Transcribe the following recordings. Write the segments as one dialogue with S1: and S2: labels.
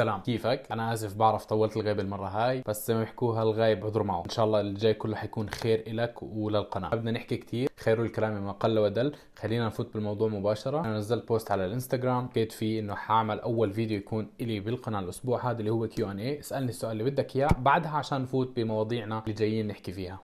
S1: سلام كيفك انا اسف بعرف طولت الغيبه المره هاي بس زي ما بيحكوها الغايب عذر معه ان شاء الله اللي جاي كله حيكون خير إلك وللقناه بدنا نحكي كثير خير الكلام ما قل ودل خلينا نفوت بالموضوع مباشره انا نزلت بوست على الانستغرام حكيت فيه انه حاعمل اول فيديو يكون الي بالقناه الاسبوع هذا اللي هو كيو ان اي اسالني السؤال اللي بدك اياه بعدها عشان نفوت بمواضيعنا اللي جايين نحكي فيها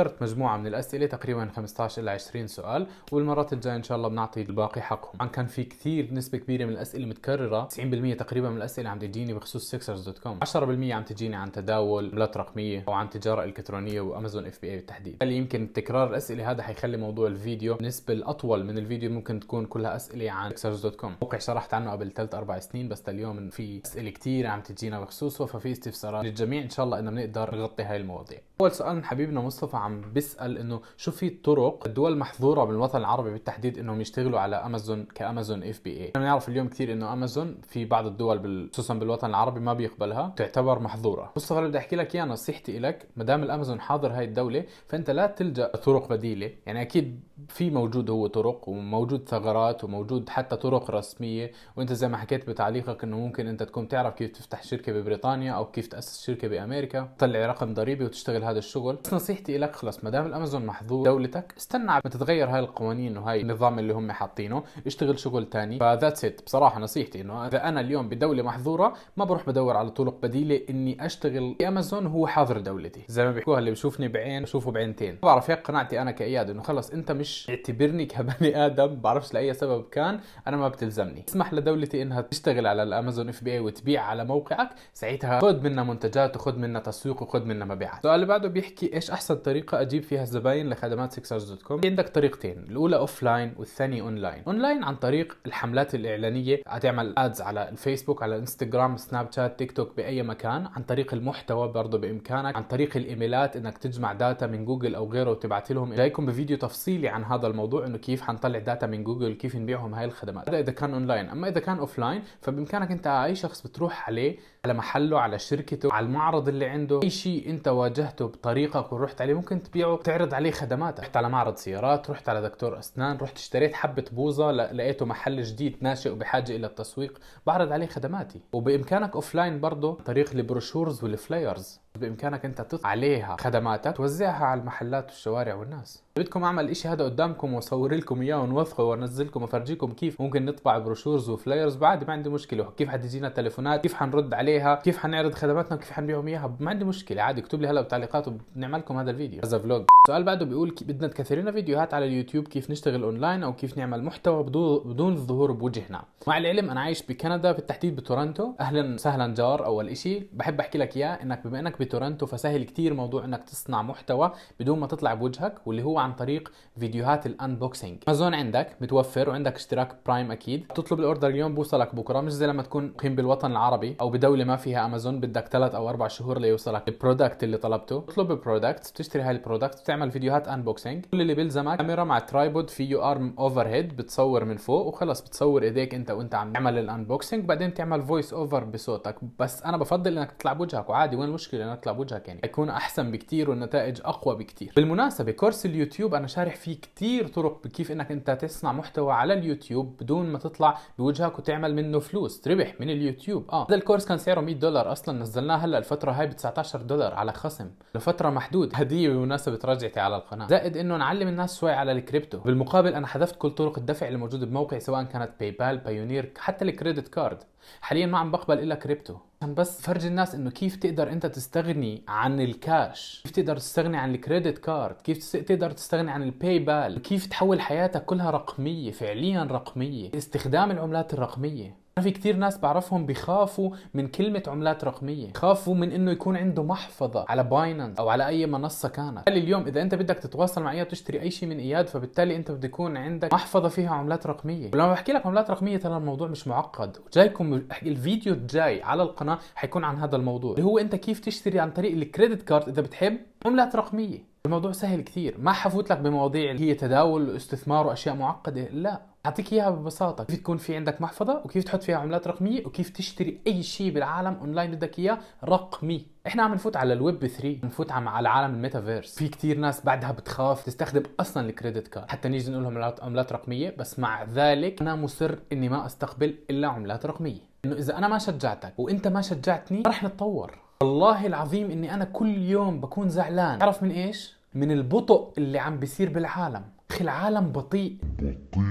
S1: اخترت مجموعه من الاسئله تقريبا 15 الى 20 سؤال والمرات الجايه ان شاء الله بنعطي الباقي حقهم عن كان في كثير نسبه كبيره من الاسئله متكرره 90% تقريبا من الاسئله عم تجيني بخصوص سيكسرز دوت كوم 10% عم تجيني عن تداول عملات رقميه او عن تجاره الكترونيه وامازون اف بي اي بالتحديد اللي يمكن تكرار الاسئله هذا حيخلي موضوع الفيديو نسبة الاطول من الفيديو ممكن تكون كلها اسئله عن سيكسرز دوت كوم موقع شرحت عنه قبل ثلاث أربع سنين بس اليوم في اسئله كثير عم تجينا بخصوصه ففي استفسارات للجميع ان شاء الله انه بنقدر نغطي هاي المواضيع اول سؤال من حبيبنا مصطفى عم بيسال انه شو في طرق الدول محظوره بالوطن العربي بالتحديد انهم يشتغلوا على امازون كامازون اف بي اي بنعرف اليوم كثير انه امازون في بعض الدول خصوصا بالوطن العربي ما بيقبلها تعتبر محظوره مصطفى اللي بدي احكي لك اياه نصيحتي لك ما دام الامازون حاضر هاي الدوله فانت لا تلجا طرق بديله يعني اكيد في موجود هو طرق وموجود ثغرات وموجود حتى طرق رسميه وانت زي ما حكيت بتعليقك انه ممكن انت تكون تعرف كيف تفتح شركه ببريطانيا او كيف تاسس شركه بامريكا تطلع رقم ضريبي وتشتغل هذا الشغل بس نصيحتي لك خلص ما دام الامازون محظوظ دولتك استنى ما تتغير هاي القوانين وهاي النظام اللي هم حاطينه اشتغل شغل ثاني فذاتس ات بصراحه نصيحتي انه اذا انا اليوم بدوله محظوره ما بروح بدور على طرق بديله اني اشتغل بامازون هو حاضر دولتي زي ما بيحكوها اللي بشوفني بعين بشوفه بعينتين بعرف هيك قناعتي انا كاياد انه خلص انت مش مش اعتبرني كبني ادم بعرفش لاي سبب كان انا ما بتلزمني اسمح لدولتي انها تشتغل على الامازون اف بي اي وتبيع على موقعك ساعتها خد منا منتجات وخد منا تسويق وخد منا مبيعات السؤال اللي بعده بيحكي ايش احسن طريقه اجيب فيها الزباين لخدمات سكسرز دوت كوم عندك طريقتين الاولى اوف لاين والثانيه اون لاين اون لاين عن طريق الحملات الاعلانيه هتعمل ادز على الفيسبوك على الانستغرام سناب شات تيك توك باي مكان عن طريق المحتوى برضه بامكانك عن طريق الايميلات انك تجمع داتا من جوجل او غيره وتبعت لهم جايكم بفيديو تفصيلي عن عن هذا الموضوع انه كيف حنطلع داتا من جوجل كيف نبيعهم هاي الخدمات هذا اذا كان اونلاين اما اذا كان اوفلاين فبامكانك انت اي شخص بتروح عليه على محله على شركته على المعرض اللي عنده اي شيء انت واجهته بطريقك ورحت عليه ممكن تبيعه تعرض عليه خدماتك رحت على معرض سيارات رحت على دكتور اسنان رحت اشتريت حبه بوظه لقيته محل جديد ناشئ وبحاجه الى التسويق بعرض عليه خدماتي وبامكانك اوفلاين برضه طريق البروشورز والفلايرز بامكانك انت تطلع عليها خدماتك توزعها على المحلات والشوارع والناس بدكم اعمل الاشي هذا قدامكم واصور لكم اياه ونوثقه وانزلكم وفرجيكم كيف ممكن نطبع بروشورز وفلايرز بعد ما عندي مشكله كيف حتجينا تليفونات كيف حنرد عليها كيف حنعرض خدماتنا كيف حنبيعهم اياها ما عندي مشكله عادي اكتب لي هلا بتعليقات وبنعملكم هذا الفيديو هذا فلوج السؤال بعده بيقول بدنا تكثر لنا فيديوهات على اليوتيوب كيف نشتغل اونلاين او كيف نعمل محتوى بدون الظهور بوجهنا مع العلم انا عايش بكندا بالتحديد بتورنتو اهلا وسهلا جار اول شيء بحب احكي لك اياه انك بما انك بتورنتو فسهل كتير موضوع انك تصنع محتوى بدون ما تطلع بوجهك واللي هو عن طريق فيديوهات الانبوكسنج امازون عندك متوفر وعندك اشتراك برايم اكيد تطلب الاوردر اليوم بوصلك بكره مش زي لما تكون مقيم بالوطن العربي او بدوله ما فيها امازون بدك ثلاث او اربع شهور ليوصلك البرودكت اللي طلبته تطلب البرودكت بتشتري هاي البرودكت بتعمل فيديوهات انبوكسنج كل اللي بيلزمك كاميرا مع ترايبود فيه ارم اوفر هيد بتصور من فوق وخلص بتصور ايديك انت وانت عم تعمل الانبوكسنج وبعدين تعمل فويس اوفر بصوتك بس انا بفضل انك تطلع بوجهك وعادي وين المشكله بدنا نطلع بوجهك يعني حيكون احسن بكتير والنتائج اقوى بكتير بالمناسبه كورس اليوتيوب انا شارح فيه كتير طرق كيف انك انت تصنع محتوى على اليوتيوب بدون ما تطلع بوجهك وتعمل منه فلوس تربح من اليوتيوب اه هذا الكورس كان سعره 100 دولار اصلا نزلناه هلا الفتره هاي ب 19 دولار على خصم لفتره محدود هديه بمناسبه رجعتي على القناه زائد انه نعلم الناس شوي على الكريبتو بالمقابل انا حذفت كل طرق الدفع اللي موجوده بموقعي سواء كانت باي بال بايونير حتى الكريدت كارد حاليا ما عم بقبل الا كريبتو عشان بس فرج الناس انه كيف تقدر انت تستغني عن الكاش كيف تقدر تستغني عن الكريدت كارد كيف تقدر تستغني عن الباي بال كيف تحول حياتك كلها رقميه فعليا رقميه استخدام العملات الرقميه في كثير ناس بعرفهم بخافوا من كلمة عملات رقمية خافوا من انه يكون عنده محفظة على باينانس او على اي منصة كانت بالتالي اليوم اذا انت بدك تتواصل مع اياد تشتري اي شيء من اياد فبالتالي انت بده يكون عندك محفظة فيها عملات رقمية ولما بحكي لك عملات رقمية ترى الموضوع مش معقد وجايكم الفيديو الجاي على القناة حيكون عن هذا الموضوع اللي هو انت كيف تشتري عن طريق الكريدت كارد اذا بتحب عملات رقمية الموضوع سهل كثير ما حفوت لك بمواضيع اللي هي تداول واستثمار واشياء معقده لا اعطيك اياها ببساطه كيف تكون في عندك محفظه وكيف تحط فيها عملات رقميه وكيف تشتري اي شيء بالعالم اونلاين بدك اياه رقمي احنا عم نفوت على الويب 3 نفوت عم على عالم الميتافيرس في كثير ناس بعدها بتخاف تستخدم اصلا الكريدت كارد حتى نيجي نقول لهم عملات رقميه بس مع ذلك انا مصر اني ما استقبل الا عملات رقميه انه اذا انا ما شجعتك وانت ما شجعتني رح نتطور والله العظيم اني انا كل يوم بكون زعلان تعرف من ايش من البطء اللي عم بيصير بالعالم اخي العالم بطيء بطيء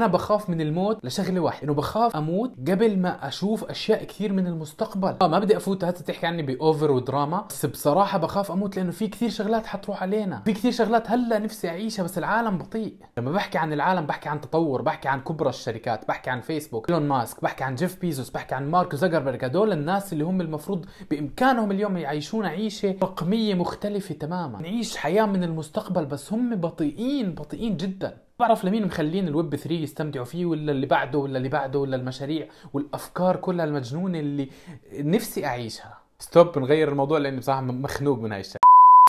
S1: انا بخاف من الموت لشغله واحده انه بخاف اموت قبل ما اشوف اشياء كثير من المستقبل اه ما بدي افوت هسه تحكي عني باوفر ودراما بس بصراحه بخاف اموت لانه في كثير شغلات حتروح علينا في كثير شغلات هلا نفسي اعيشها بس العالم بطيء لما بحكي عن العالم بحكي عن تطور بحكي عن كبرى الشركات بحكي عن فيسبوك ايلون ماسك بحكي عن جيف بيزوس بحكي عن مارك زكربرج هدول الناس اللي هم المفروض بامكانهم اليوم يعيشون عيشه رقميه مختلفه تماما نعيش حياه من المستقبل بس هم بطيئين بطيئين جدا بعرف لمين مخلين الويب 3 يستمتعوا فيه ولا اللي بعده ولا اللي بعده ولا المشاريع والافكار كلها المجنونه اللي نفسي اعيشها ستوب نغير الموضوع لاني بصراحه مخنوق من هاي الشيء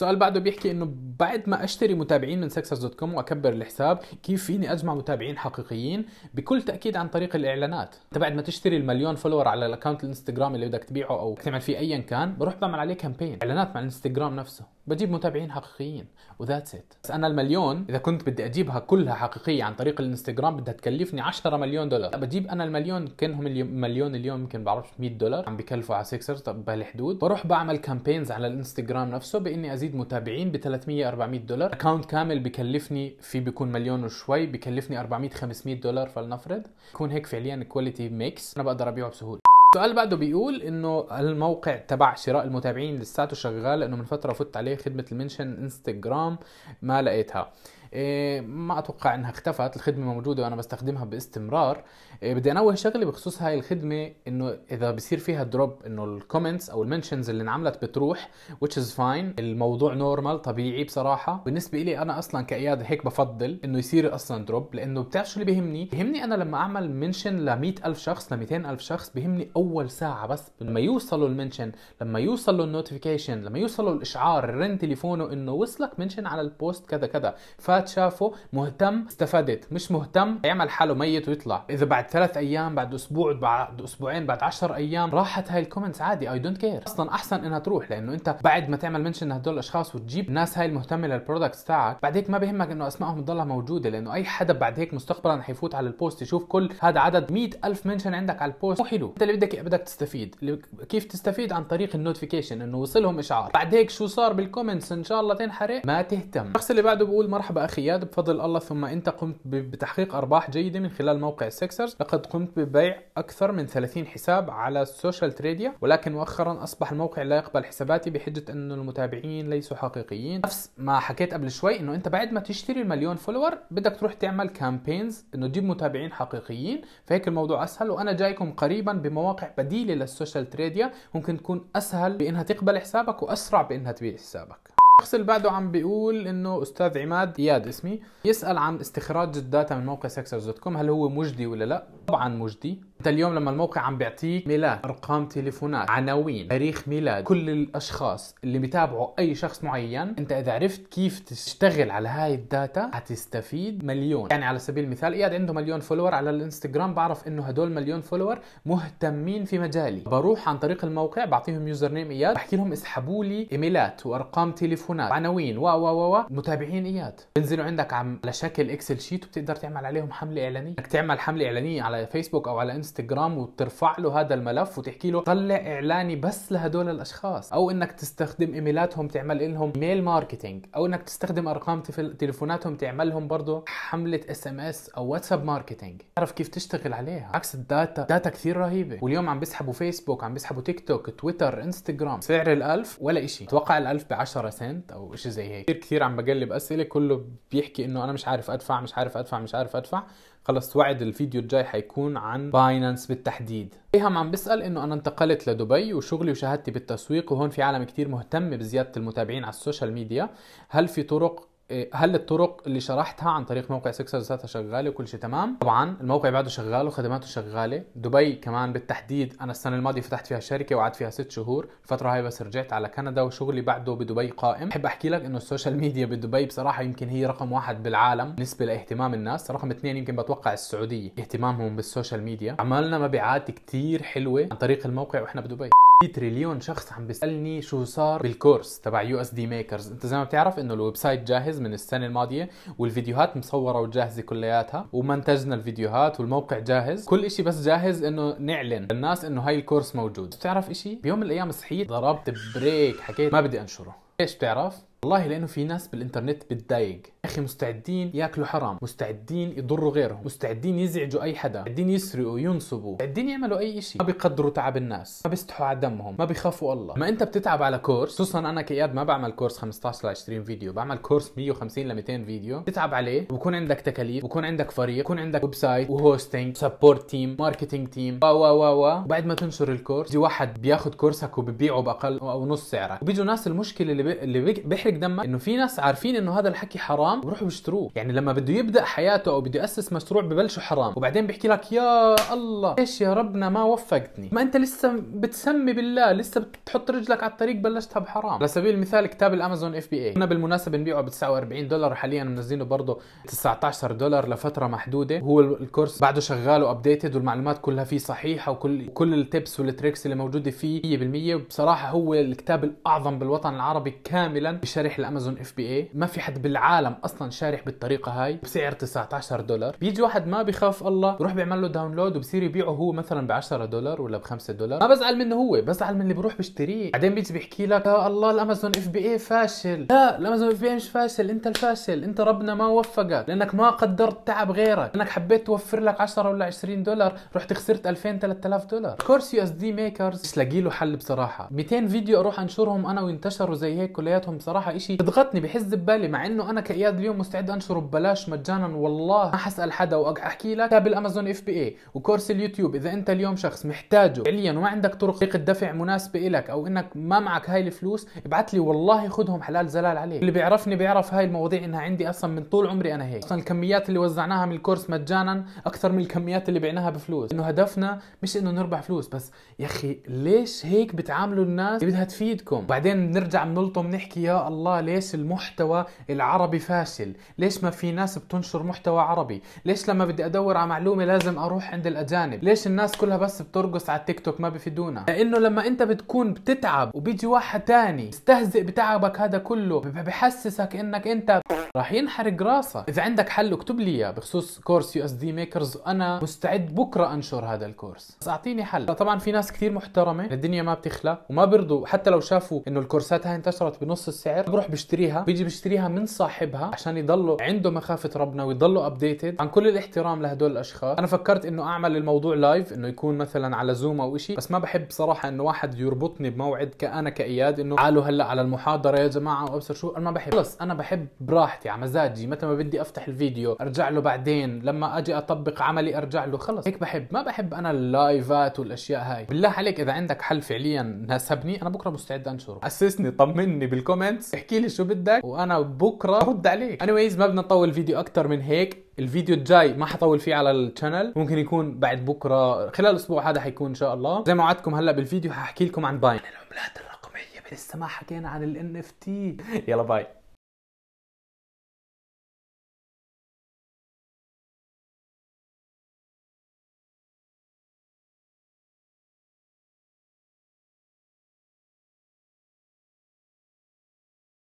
S1: السؤال بعده بيحكي انه بعد ما اشتري متابعين من سكسس دوت كوم واكبر الحساب كيف فيني اجمع متابعين حقيقيين بكل تاكيد عن طريق الاعلانات انت بعد ما تشتري المليون فولور على الاكونت الانستغرام اللي بدك تبيعه او تعمل فيه ايا كان بروح بعمل عليه كامبين اعلانات مع الانستغرام نفسه بجيب متابعين حقيقيين وذاتس ات بس انا المليون اذا كنت بدي اجيبها كلها حقيقيه عن طريق الانستغرام بدها تكلفني 10 مليون دولار بجيب انا المليون كانهم مليون اليوم يمكن بعرفش 100 دولار عم بكلفوا على سيكسرز بهالحدود بروح بعمل كامبينز على الانستغرام نفسه باني ازيد ازيد متابعين ب 300 400 دولار اكونت كامل بكلفني في بيكون مليون وشوي بكلفني 400 500 دولار فلنفرض يكون هيك فعليا كواليتي ميكس انا بقدر ابيعه بسهوله السؤال بعده بيقول انه الموقع تبع شراء المتابعين لساته شغال لانه من فتره فت عليه خدمه المنشن انستغرام ما لقيتها إيه، ما اتوقع انها اختفت الخدمه موجوده وانا بستخدمها باستمرار إيه، بدي انوه شغله بخصوص هاي الخدمه انه اذا بصير فيها دروب انه الكومنتس او المنشنز اللي انعملت بتروح which is fine الموضوع نورمال طبيعي بصراحه بالنسبه لي انا اصلا كاياد هيك بفضل انه يصير اصلا دروب لانه بتعرف شو اللي بيهمني بيهمني انا لما اعمل منشن ل 100000 شخص ل 200000 شخص بيهمني اول ساعه بس لما يوصلوا المنشن لما يوصلوا النوتيفيكيشن لما يوصلوا الاشعار رن تليفونه انه وصلك منشن على البوست كذا كذا ف ذات شافه مهتم استفادت مش مهتم يعمل حاله ميت ويطلع اذا بعد ثلاث ايام بعد اسبوع بعد اسبوعين بعد عشر ايام راحت هاي الكومنتس عادي اي دونت كير اصلا احسن انها تروح لانه انت بعد ما تعمل منشن لهدول الاشخاص وتجيب الناس هاي المهتمه للبرودكتس تاعك بعد هيك ما بهمك انه اسمائهم تضلها موجوده لانه اي حدا بعد هيك مستقبلا حيفوت على البوست يشوف كل هذا عدد مئة ألف منشن عندك على البوست مو حلو انت اللي بدك بدك تستفيد كيف تستفيد عن طريق النوتيفيكيشن انه وصلهم اشعار بعد هيك شو صار بالكومنتس ان شاء الله تنحرق ما تهتم الشخص اللي بعده بقول مرحبا خياد بفضل الله ثم انت قمت بتحقيق ارباح جيده من خلال موقع سيكسرز لقد قمت ببيع اكثر من 30 حساب على السوشيال تريديا ولكن مؤخرا اصبح الموقع لا يقبل حساباتي بحجه انه المتابعين ليسوا حقيقيين نفس ما حكيت قبل شوي انه انت بعد ما تشتري المليون فولور بدك تروح تعمل كامبينز انه تجيب متابعين حقيقيين فهيك الموضوع اسهل وانا جايكم قريبا بمواقع بديله للسوشيال تريديا ممكن تكون اسهل بانها تقبل حسابك واسرع بانها تبيع حسابك الشخص اللي بعده عم بيقول انه استاذ عماد اياد اسمي يسال عن استخراج الداتا من موقع سكسرز دوت كوم هل هو مجدي ولا لا طبعا مجدي انت اليوم لما الموقع عم بيعطيك ميلاد ارقام تليفونات عناوين تاريخ ميلاد كل الاشخاص اللي بيتابعوا اي شخص معين انت اذا عرفت كيف تشتغل على هاي الداتا حتستفيد مليون يعني على سبيل المثال اياد عنده مليون فولور على الانستغرام بعرف انه هدول مليون فولور مهتمين في مجالي بروح عن طريق الموقع بعطيهم يوزر نيم اياد بحكي لهم اسحبوا لي ايميلات وارقام تليفونات عناوين و و و متابعين اياد بنزلوا عندك على شكل اكسل شيت وبتقدر تعمل عليهم حمله اعلانيه انك تعمل حمله اعلانيه على على فيسبوك او على انستغرام وترفع له هذا الملف وتحكي له طلع اعلاني بس لهدول الاشخاص او انك تستخدم ايميلاتهم تعمل لهم ميل ماركتينج او انك تستخدم ارقام تليفوناتهم تعمل لهم برضه حمله اس ام اس او واتساب ماركتينج تعرف كيف تشتغل عليها عكس الداتا داتا كثير رهيبه واليوم عم بيسحبوا فيسبوك عم بيسحبوا تيك توك تويتر انستغرام سعر ال1000 ولا شيء اتوقع ال1000 ب 10 سنت او شيء زي هيك كثير كثير عم بقلب اسئله كله بيحكي انه انا مش عارف ادفع مش عارف ادفع مش عارف ادفع خلص وعد الفيديو الجاي حيكون عن باينانس بالتحديد ايهام عم بسال انه انا انتقلت لدبي وشغلي وشهادتي بالتسويق وهون في عالم كتير مهتم بزياده المتابعين على السوشيال ميديا هل في طرق هل الطرق اللي شرحتها عن طريق موقع سكسرز داتا شغاله وكل شيء تمام طبعا الموقع بعده شغال وخدماته شغاله دبي كمان بالتحديد انا السنه الماضيه فتحت فيها شركه وقعدت فيها ست شهور الفتره هاي بس رجعت على كندا وشغلي بعده بدبي قائم بحب احكي لك انه السوشيال ميديا بدبي بصراحه يمكن هي رقم واحد بالعالم بالنسبه لاهتمام الناس رقم اثنين يمكن بتوقع السعوديه اهتمامهم بالسوشيال ميديا عملنا مبيعات كتير حلوه عن طريق الموقع واحنا بدبي في تريليون شخص عم بيسالني شو صار بالكورس تبع يو اس دي ميكرز انت زي ما بتعرف انه الويب سايت جاهز من السنه الماضيه والفيديوهات مصوره وجاهزه كلياتها ومنتجنا الفيديوهات والموقع جاهز كل إشي بس جاهز انه نعلن للناس انه هاي الكورس موجود بتعرف إشي بيوم من الايام صحيت ضربت بريك حكيت ما بدي انشره ليش بتعرف والله لانه في ناس بالانترنت بتضايق اخي مستعدين ياكلوا حرام مستعدين يضروا غيرهم مستعدين يزعجوا اي حدا مستعدين يسرقوا ينصبوا مستعدين يعملوا اي شيء ما بيقدروا تعب الناس ما بيستحوا على دمهم ما بيخافوا الله ما انت بتتعب على كورس خصوصا انا كياد ما بعمل كورس 15 ل 20 فيديو بعمل كورس 150 ل 200 فيديو بتتعب عليه وبكون عندك تكاليف وبكون عندك فريق وبكون عندك ويب سايت وهوستنج سبورت تيم ماركتنج تيم و و و وا وبعد ما تنشر الكورس بيجي واحد بياخذ كورسك وببيعه باقل او نص سعرك وبيجوا ناس المشكله اللي بي... اللي بيحرق يضحك دمك انه في ناس عارفين انه هذا الحكي حرام وبروحوا بيشتروه يعني لما بده يبدا حياته او بده ياسس مشروع ببلشه حرام وبعدين بيحكي لك يا الله ايش يا ربنا ما وفقتني ما انت لسه بتسمي بالله لسه بتحط رجلك على الطريق بلشتها بحرام على سبيل المثال كتاب الامازون اف بي اي انا بالمناسبه بنبيعه ب 49 دولار حاليا منزلينه برضه 19 دولار لفتره محدوده هو الكورس بعده شغال وابديتد والمعلومات كلها فيه صحيحه وكل كل التبس والتريكس اللي موجوده فيه 100% وبصراحه هو الكتاب الاعظم بالوطن العربي كاملا بشكل شارح لامازون اف بي اي ما في حد بالعالم اصلا شارح بالطريقه هاي بسعر 19 دولار بيجي واحد ما بخاف الله بروح بيعمل له داونلود وبصير يبيعه هو مثلا ب 10 دولار ولا ب 5 دولار ما بزعل منه هو بزعل من اللي بروح بشتريه بعدين بيجي بيحكي لك يا الله الامازون اف بي اي فاشل لا الامازون اف بي اي مش فاشل انت الفاشل انت ربنا ما وفقك لانك ما قدرت تعب غيرك لانك حبيت توفر لك 10 ولا 20 دولار رحت خسرت 2000 3000 دولار كورس يو اس دي ميكرز مش لاقي له حل بصراحه 200 فيديو اروح انشرهم انا وينتشروا زي هيك كلياتهم بصراحه بصراحه شيء بضغطني بحس ببالي مع انه انا كاياد اليوم مستعد انشره ببلاش مجانا والله ما حسال حدا واحكي لك كتاب الامازون اف بي اي وكورس اليوتيوب اذا انت اليوم شخص محتاجه فعليا وما عندك طرق دفع مناسبه لك او انك ما معك هاي الفلوس ابعت لي والله خذهم حلال زلال عليك اللي بيعرفني بيعرف هاي المواضيع انها عندي اصلا من طول عمري انا هيك اصلا الكميات اللي وزعناها من الكورس مجانا اكثر من الكميات اللي بعناها بفلوس انه هدفنا مش انه نربح فلوس بس يا اخي ليش هيك بتعاملوا الناس اللي بدها تفيدكم وبعدين بنرجع بنلطم نحكي يا الله الله ليش المحتوى العربي فاشل ليش ما في ناس بتنشر محتوى عربي ليش لما بدي ادور على معلومه لازم اروح عند الاجانب ليش الناس كلها بس بترقص على التيك توك ما بفيدونا لانه لما انت بتكون بتتعب وبيجي واحد تاني يستهزئ بتعبك هذا كله بحسسك انك انت راح ينحرق راسك اذا عندك حل اكتب لي اياه بخصوص كورس يو اس دي ميكرز انا مستعد بكره انشر هذا الكورس بس اعطيني حل طبعا في ناس كثير محترمه الدنيا ما بتخلى وما برضوا حتى لو شافوا انه الكورسات هاي انتشرت بنص السعر السعر بروح بيشتريها بيجي بيشتريها من صاحبها عشان يضلوا عنده مخافه ربنا ويضلوا ابديتد عن كل الاحترام لهدول الاشخاص انا فكرت انه اعمل الموضوع لايف انه يكون مثلا على زوم او شيء بس ما بحب صراحه انه واحد يربطني بموعد كانا كاياد انه تعالوا هلا على المحاضره يا جماعه وابصر شو انا ما بحب خلص انا بحب براحتي على مزاجي متى ما بدي افتح الفيديو ارجع له بعدين لما اجي اطبق عملي ارجع له خلص هيك بحب ما بحب انا اللايفات والاشياء هاي بالله عليك اذا عندك حل فعليا ناسبني انا بكره مستعد انشره اسسني طمني بالكومنتس احكي لي شو بدك وانا بكره برد عليك انيويز ما بدنا نطول فيديو اكثر من هيك الفيديو الجاي ما حطول فيه على الشانل ممكن يكون بعد بكره خلال الاسبوع هذا حيكون ان شاء الله زي ما وعدتكم هلا بالفيديو ححكي لكم عن باين العملات الرقميه لسه ما حكينا عن ال NFT يلا باي